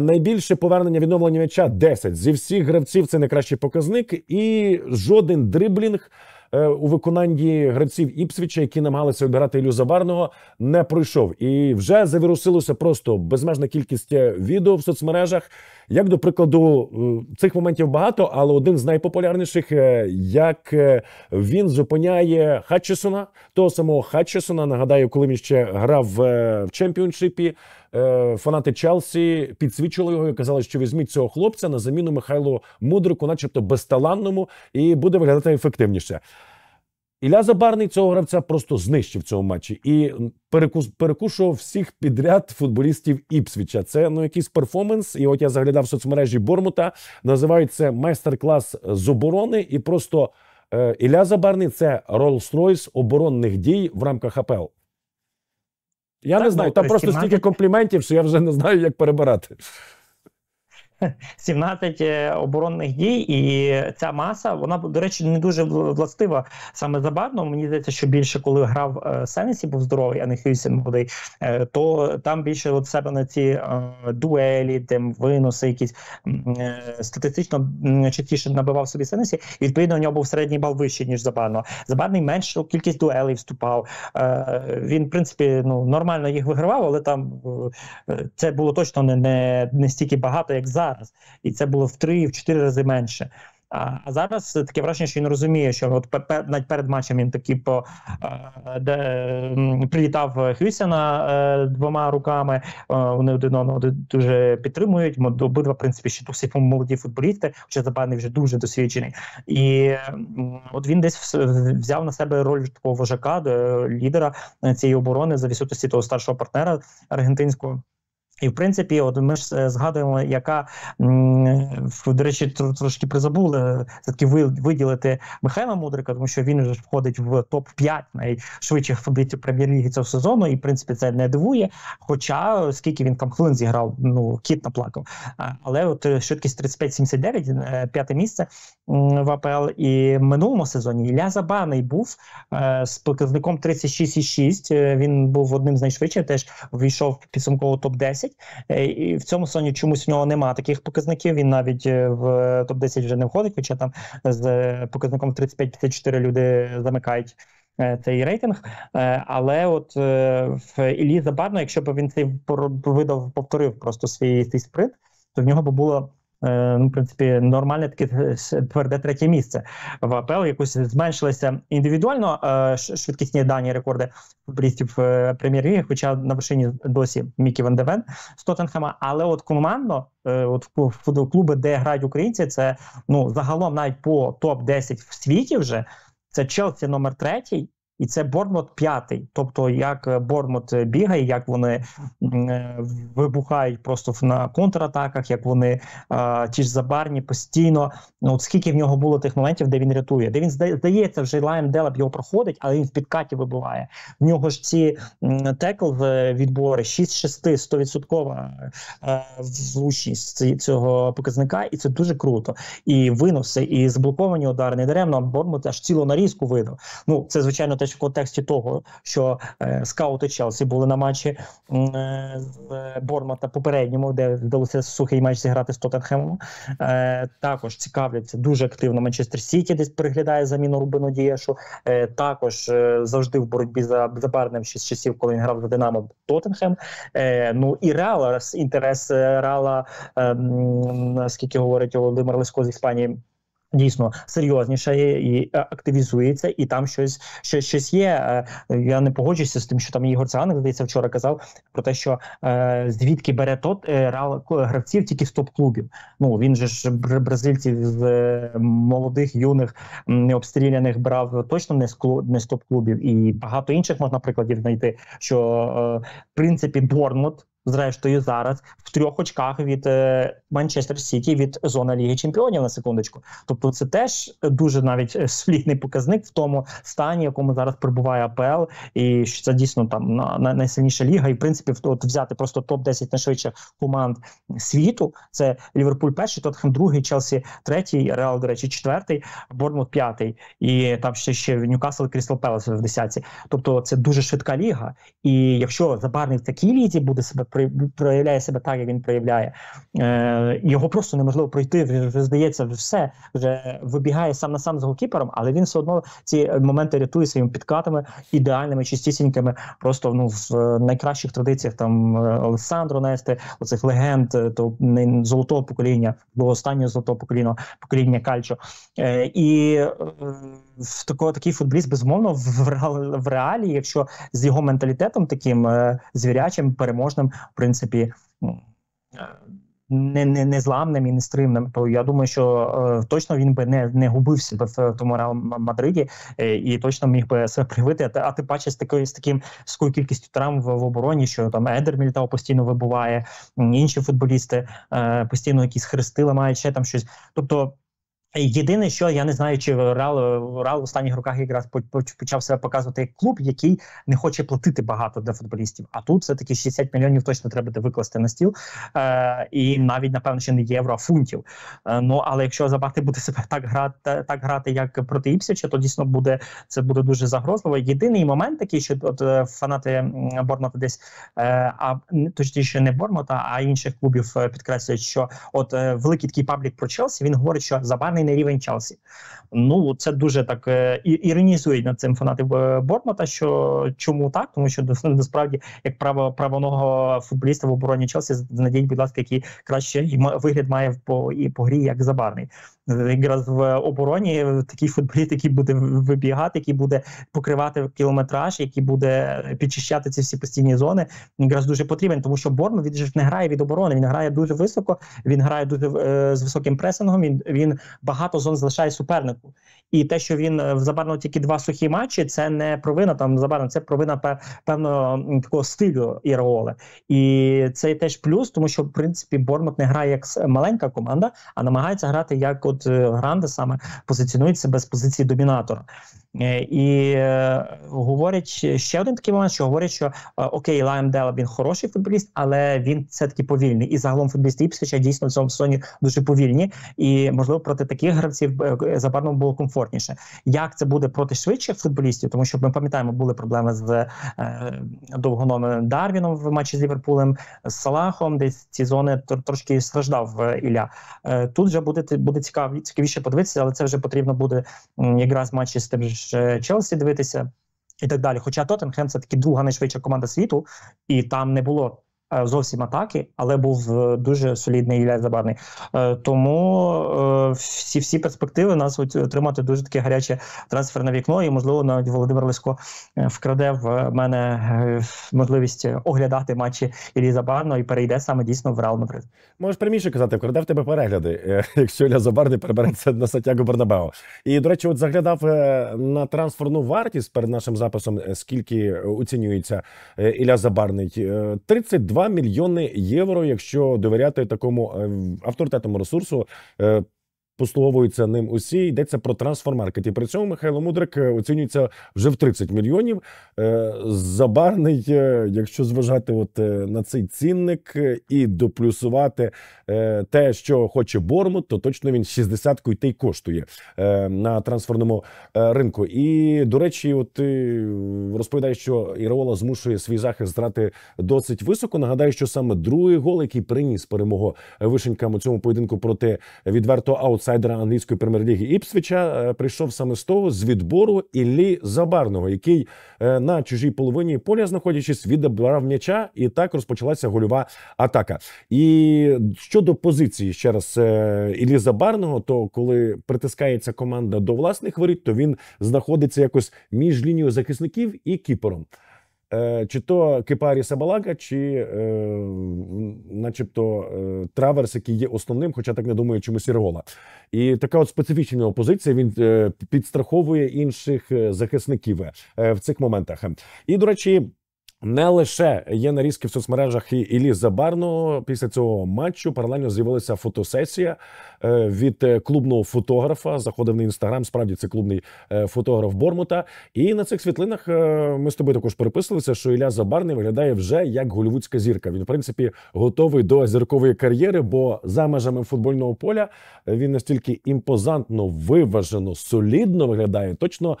Найбільше повернення відновлення м'яча 10 зі всіх гравців. Це найкращий показник, і жоден дриблінг. Е, у виконанні гравців Іпсвіча, які намагалися обирати Ілю Забарного, не пройшов. І вже завірусилося просто безмежна кількість е, відео в соцмережах. Як до прикладу, е, цих моментів багато, але один з найпопулярніших, як він зупиняє Хатчесона, того самого Хатчесона. Нагадаю, коли він ще грав в чемпіоншипі. Е, фанати Челсі підсвічували його і казали, що візьміть цього хлопця на заміну Михайлу Мудрику, начебто безталанному, і буде виглядати ефективніше. Ілля Забарний цього гравця просто знищив цього матчі і перекушував всіх підряд футболістів Іпсвіча. Це ну якийсь перформанс. І от я заглядав в соцмережі Бормута. Називають це майстер-клас з оборони, і просто е, Ілля Забарний це Rolls-Royce оборонних дій в рамках АПЛ. Я так, не знаю, ну, там просто стільки компліментів, що я вже не знаю, як перебирати. 17 е, оборонних дій, і ця маса вона до речі не дуже властива саме забарно. Мені здається, що більше коли грав е, Сенесі був здоровий, а не Хюсін Годей, е, то там більше от себе на ці дуелі, там виноси, якісь статистично частіше набивав собі Сенесі. і Відповідно, у нього був середній бал вищий ніж забарно. Забарний меншу ну, кількість дуелей вступав. Він, в принципі, ну нормально їх вигравав, але там це було точно не не, не стільки багато, як за зараз, і це було в три, в чотири рази менше. А а зараз таке враження, що він розуміє, що от навіть перед матчем він такі по де прилітав Хюсяна е, двома руками. Е, вони один одного дуже підтримують. обидва в принципі ще досі молоді футболісти, хоча западний вже дуже досвідчений, і от він десь взяв на себе роль такого вожака, лідера е, цієї оборони за відсутності того старшого партнера аргентинського. І в принципі, от ми ж е, згадуємо, яка до речі, трошки призабули е, таки виділити Михайла Мудрика, тому що він вже входить в топ 5 найшвидших фабриців прем'єр-ліги цього сезону, і в принципі це не дивує. Хоча е, скільки він там хвилин зіграв, ну кіт наплакав. Але от швидкість 35-79, п'яте місце в АПЛ і в минулому сезоні Ілля Забаний був з показником 36,6. Він був одним з найшвидших. Теж війшов підсумково топ 10 10. Е, і в цьому сезоні чомусь в нього немає таких показників. Він навіть е, в топ 10 вже не входить, хоча там з е, показником 35-54 люди замикають. Цей рейтинг, але от в Ілі Забарно, якщо б він цей видав повторив просто свій цей спринт, то в нього б було Е, ну, в принципі, нормальне таке е, тверде третє місце в АПЛ. Якось зменшилися індивідуально е, швидкісні дані рекорди футболістів прем'єр-ліги, хоча на вершині досі Мікі Ван Девен з Тоттенхема. Але от командно, от клуби, де грають українці, це ну загалом навіть по топ 10 в світі вже. Це Челсі номер третій, і це Бормот п'ятий. Тобто, як е, Борнмут е, бігає, як вони е, вибухають просто на контратаках, як вони ті ж забарні постійно. Ну, от скільки в нього було тих моментів, де він рятує, де він здається, вже Лайм Делап його проходить, але він в підкаті вибуває. В нього ж ці текл відбори 6-6, 100% влучність цього показника, і це дуже круто. І виноси, і заблоковані удари не даремно. Борнмут аж цілу нарізку видав. Ну це звичайно те теж в контексті того, що е, скаути Челсі були на матчі е, з Бормата попередньому, де вдалося сухий матч зіграти з Тоттенхемом. Е, Також цікавляться дуже активно Манчестер Сіті, десь переглядає заміну Рубину Дієшу. Е, також е, завжди в боротьбі за, за Барнем ще з часів, коли він грав за Динамо Тоттенхем. Е, Ну і е, Реала інтерес ем, Реала, е, наскільки говорить Володимир Лиско з Іспанії. Дійсно серйозніше і е, активізується, і там щось щось, щось є. Е, я не погоджуюся з тим, що там Ігор Цаганик, здається, вчора казав про те, що е, звідки бере тот е, реал гравців тільки з топ-клубів. Ну він же ж бразильців з е, молодих, юних необстріляних брав точно не з клуб, не з топ-клубів, і багато інших можна прикладів знайти. Що е, в принципі Борнмут зрештою зараз в трьох очках від е, Манчестер Сіті від зони Ліги Чемпіонів на секундочку. Тобто, це теж дуже навіть е, слідний показник в тому стані, в якому зараз перебуває АПЛ, і що це дійсно там на найсильніша ліга. І в принципі, от взяти просто топ 10 найшвидше команд світу. Це Ліверпуль, перший, Тоттенхем другий, Челсі, третій, Реал, до речі, четвертий, Борнмут п'ятий, і там ще ще Ньюкасл і Крістал Пелес в десятці. Тобто це дуже швидка ліга. І якщо забарник в такій лізі буде себе проявляє себе так, як він проявляє. Е, Його просто неможливо пройти. Вже здається, все вже вибігає сам на сам з голкіпером, але він все одно ці моменти рятує своїми підкатами ідеальними, чистісінькими, просто ну в найкращих традиціях там Олександру Нести, оцих легенд, е, то золотого покоління, до останнього золотого покоління покоління кальчо. Е, І е, в такого такий футболіст безумовно в в реалі, якщо з його менталітетом таким е, звірячим переможним в принципі. Ну, не не незламним і нестримним, то я думаю, що е, точно він би не не губився в, в е, тому Реал Мадриді е, і точно міг би себе привити. А, а ти бачиш з такою з таким з такою кількістю травм в, в обороні, що там Едер Мільтау постійно вибуває, інші футболісти е, постійно якісь хрести ламають ще там щось. Тобто Єдине, що я не знаю, чи Реал, Реал в останніх роках якраз почав себе показувати як клуб, який не хоче платити багато для футболістів. А тут все таки 60 мільйонів точно треба буде викласти на стіл, Е, і навіть напевно ще не євро, а фунтів. Е, ну але якщо Забати буде себе так грати, так грати, як проти Іпсіча, то дійсно буде це буде дуже загрозливо. Єдиний момент такий, що от е, фанати Бормота десь е, а точніше не Бормота, а інших клубів е, підкреслюють, що от е, великий такий паблік про Челсі він говорить, що Забарний не рівень Челсі. Ну це дуже так е, іронізують над цим фанати е, Бормата. Що чому так? Тому що насправді, як право правоного футболіста в обороні Челсі, знайдіть, будь ласка, який краще вигляд має по і по грі як забарний якраз в обороні е, такий футболіст, який буде вибігати, який буде покривати кілометраж, який буде підчищати ці всі постійні зони. Якраз дуже потрібен, тому що Борн він ж не грає від оборони. Він грає дуже високо. Він грає дуже е, з високим пресингом. Він він багато зон залишає супернику. І те, що він е, забарно тільки два сухі матчі, це не провина там забарно, це провина певного такого стилю Іраоле. І це теж плюс, тому що в принципі Бормут не грає як маленька команда, а намагається грати як от от е, Гранде саме позиціонують себе з позиції домінатора. Е, і е, говорять ще один такий момент, що говорять, що окей, Лайм Дела він хороший футболіст, але він все таки повільний. І загалом футболісти Іпсвіча дійсно в цьому сезоні дуже повільні. І можливо проти таких гравців забарно було комфортніше. Як це буде проти швидших футболістів? Тому що ми пам'ятаємо, були проблеми з е, довгономеним Дарвіном в матчі з Ліверпулем, з Салахом, десь ці зони трошки страждав е, Ілля. тут вже буде буде цікаво цікаві, цікавіше подивитися, але це вже потрібно буде якраз матчі з тим ж е, Челсі дивитися і так далі. Хоча Тоттенхем це таки друга найшвидша команда світу, і там не було Е, зовсім атаки, але був е, дуже солідний Ілля Забарний. Е, тому всі всі перспективи нас отримати дуже таке гаряче трансферне вікно, і можливо навіть Володимир Лисько вкраде в мене можливість оглядати матчі Ілі Забарно і перейде саме дійсно в Реал Мадрид. Можеш пряміше казати, вкраде в тебе перегляди, якщо Ілля Забарний перебереться на Сантьяго Бернабео. І до речі, от заглядав на трансферну вартість перед нашим записом, скільки оцінюється Ілля Забарний 32 2 мільйони євро, якщо довіряти такому е, авторитетному ресурсу. Е, послуговуються ним усі. Йдеться про трансформаркет. І при цьому Михайло Мудрик е, оцінюється вже в 30 мільйонів. Е, забарний, е, якщо зважати от на цей цінник і доплюсувати те, що хоче Бормут, то точно він 60-ку й коштує на трансферному ринку. І до речі, от розповідає, що Іреола змушує свій захист зрати досить високо. Нагадаю, що саме другий гол, який приніс перемогу вишенькам у цьому поєдинку проти відверто аутсайдера, аутсайдера англійської прем'єр-ліги Іпсвіча е, прийшов саме з того з відбору Іллі Забарного, який е, на чужій половині поля, знаходячись, відбирав м'яча, і так розпочалася гольова атака. І щодо позиції ще раз е, Іллі Забарного, то коли притискається команда до власних воріт, то він знаходиться якось між лінією захисників і кіпером. Е, чи то Кипарі Сабалака, чи е, начебто е, Траверс, який є основним, хоча так не думаю, чому Сіргола, І така от специфічна його позиція, він е, підстраховує інших е, захисників е, в цих моментах. І, до речі, не лише є нарізки в соцмережах і Іллі Забарного. Після цього матчу паралельно з'явилася фотосесія е, від е, клубного фотографа. Заходив на інстаграм. Справді це клубний е, фотограф Бормута. І на цих світлинах ми з тобою також переписувалися, що Ілля Забарний виглядає вже як голівудська зірка. Він, в принципі, готовий до зіркової кар'єри, бо за межами футбольного поля він настільки імпозантно, виважено, солідно виглядає. Точно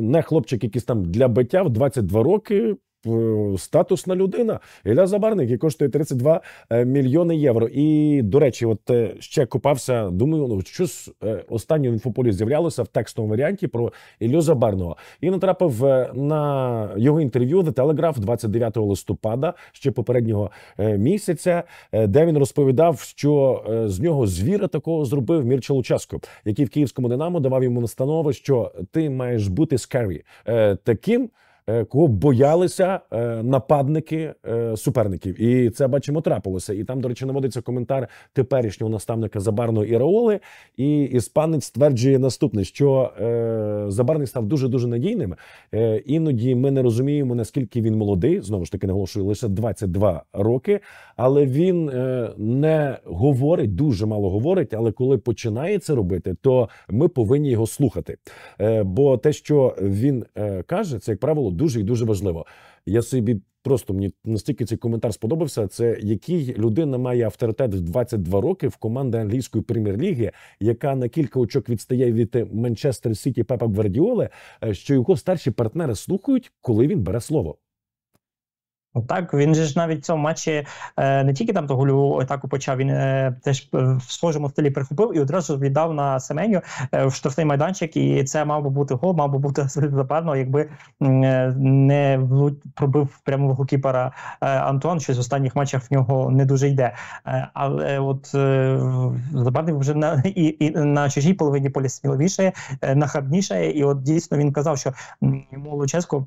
не хлопчик, якийсь там для биття в 22 роки. Е, статусна людина. Ілля Забарник, який коштує 32 е, мільйони євро. І, до речі, от е, ще купався. думаю, ну щось останнє інфополі з'являлося в текстовому варіанті про Іллю Забарного. І натрапив на його інтерв'ю The Telegraph 29 листопада, ще попереднього місяця, де він розповідав, що з нього звіра такого зробив Мірча Лучаско, який в київському Динамо давав йому настанови, що ти маєш бути скарі таким. Е, кого боялися е, нападники е, суперників. І це бачимо трапилося. І там, до речі, наводиться коментар теперішнього наставника Забарної Іраоли. І іспанець стверджує наступне: що Забарний став дуже дуже надійним. Іноді ми не розуміємо, наскільки він молодий. Знову ж таки, наголошую, лише 22 роки, але він не говорить, дуже мало говорить. Але коли починає це робити, то ми повинні його слухати. Бо те, що він каже, це як правило дуже і дуже важливо. Я собі просто мені настільки цей коментар сподобався. Це який людина має авторитет в 22 роки в команди англійської прем'єр-ліги, яка на кілька очок відстає від е, Манчестер Сіті Пепа Гвардіоли, е, що його старші партнери слухають, коли він бере слово. Так, він же ж навіть в цьому матчі е, не тільки там того гольову атаку почав, він е, теж е, в схожому стилі прихопив і одразу віддав на Семеню в штрафний майданчик. І це мав би бути гол, мав би бути запевно, якби не пробив прямого кіпера Антуан, Антон. Щось в останніх матчах в нього не дуже йде. але от е, вже на і, і на чужій половині полі сміловіше, нахабніше. І от дійсно він казав, що йому Луческо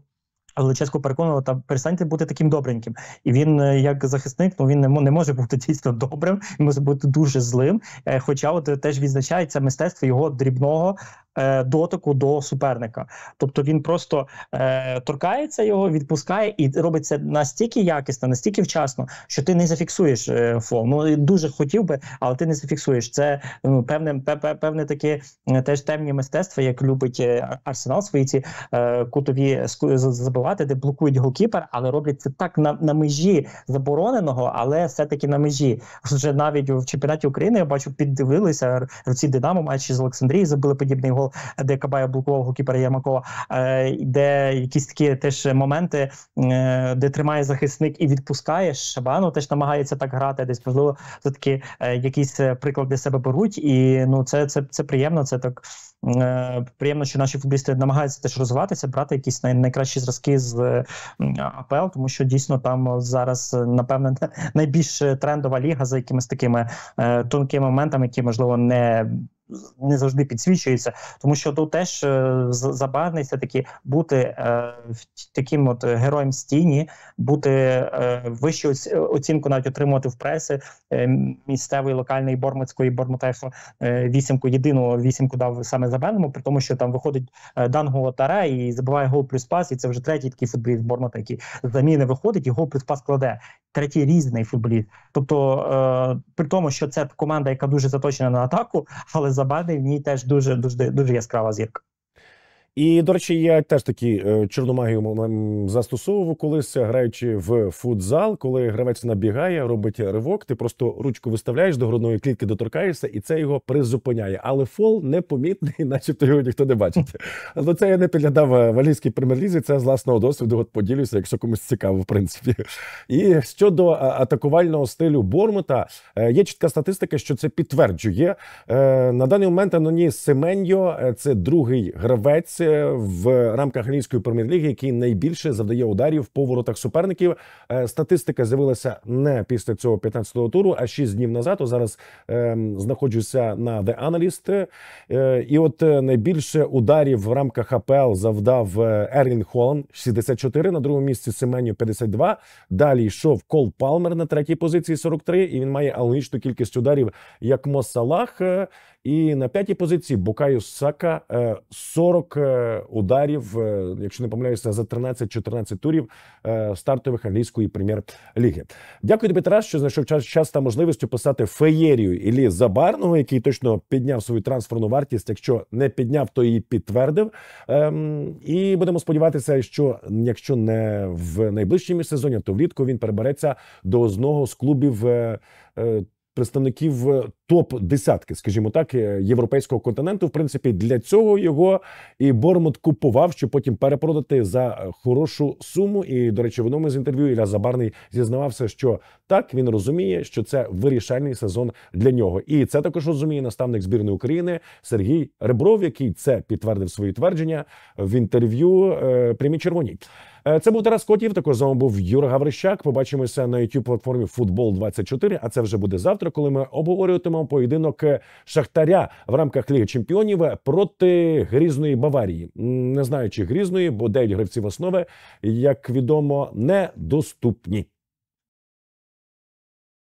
Величезко переконував, та перестаньте бути таким добреньким. І він, е, як захисник, ну він не може бути дійсно добрим, він може бути дуже злим. Е, хоча, от е, теж відзначається мистецтво його дрібного Е, дотику до суперника. Тобто він просто е, торкається його, відпускає і робить це настільки якісно, настільки вчасно, що ти не зафіксуєш е, фол. Ну дуже хотів би, але ти не зафіксуєш. Це ну певне, певне таке е, теж темні мистецтва, як любить е, арсенал свої ці е, кутові забивати, де блокують голкіпер, але роблять це так на, на межі забороненого, але все-таки на межі. Вже навіть в чемпіонаті України я бачу, піддивилися ці Динамо матчі з Олександрії, забили подібний гол. Е, де Кабая блокував гукіпера Ярмакова, е, де якісь такі теж моменти, е, де тримає захисник і відпускає Шабану, теж намагається так грати. Десь можливо це такі якісь приклади себе беруть, і ну це це, це приємно. Це так приємно, що наші футболісти намагаються теж розвиватися, брати якісь найкращі зразки з АПЛ, тому що дійсно там зараз напевне найбільш трендова ліга за якимись такими тонкими моментами, які можливо не не завжди підсвічується, тому що тут теж е, забагнеться таки бути е, таким от героєм стіні, бути е, вищу оцінку, навіть отримувати в преси е, локальної локальний Бормутської Бормутефу е, вісімку. Єдину вісімку дав саме Забеному, при тому, що там виходить е, Данго Отара і забиває гол плюс пас, і це вже третій такий футболіст Бормута, який заміни виходить, і гол плюс пас кладе третій різний футболіст. Тобто, е, при тому, що це команда, яка дуже заточена на атаку, але Забади в ній теж дуже дуже дуже яскрава зірка. І, до речі, я теж такі е, чорномагію застосовував колись, граючи в футзал, коли гравець набігає, робить ривок, ти просто ручку виставляєш до грудної клітки, доторкаєшся, і це його призупиняє. Але фол непомітний, начебто його ніхто не бачить. Але це я не підглядав е, в англійській прем'єр-лізі, це з власного досвіду. От поділюся, якщо комусь цікаво, в принципі. І щодо е, атакувального стилю Бормута, є чітка статистика, що це підтверджує. На даний момент Аноні Семеньо це другий гравець. Це в рамках англійської прем'єр-ліги, який найбільше завдає ударів по воротах суперників. Е, статистика з'явилася не після цього 15-го туру, а 6 днів назад. О, Зараз ем, знаходжуся на The Analyst. Е, і от е, найбільше ударів в рамках АПЛ завдав Ерлін Холланд 64, на другому місці Семеню 52. Далі йшов Кол Палмер на третій позиції 43, і він має аналогічну кількість ударів, як Мосалах. І на п'ятій позиції Букаю Сака 40 е, е, ударів, е, якщо не помиляюся, за 13-14 турів стартових англійської прем'єр-ліги. Дякую тобі, Тарас, що знайшов час, час та можливість писати феєрію Іллі Забарного, який точно підняв свою трансферну вартість. Якщо не підняв, то її підтвердив. Ем, І будемо сподіватися, що якщо не в найближчому сезоні, то влітку він перебереться до одного з клубів. Е, е, представників е, топ десятки, скажімо так, е, європейського континенту. В принципі, для цього його і Бормут купував, щоб потім перепродати за е, хорошу суму. І до речі, в одному з інтерв'ю Ілля Забарний зізнавався, що так він розуміє, що це вирішальний сезон для нього. І це також розуміє наставник збірної України Сергій Ребров, який це підтвердив свої твердження в інтерв'ю прямі червоні. Е, це був Тарас Котів. Також з вами був Юр Гаврищак. Побачимося на youtube платформі Футбол 24 А це вже буде завтра, коли ми обговорюватимемо поєдинок е, Шахтаря в рамках Ліги Чемпіонів е, проти грізної Баварії. Не знаю, чи грізної, бо 9 гравців основи, як відомо, недоступні.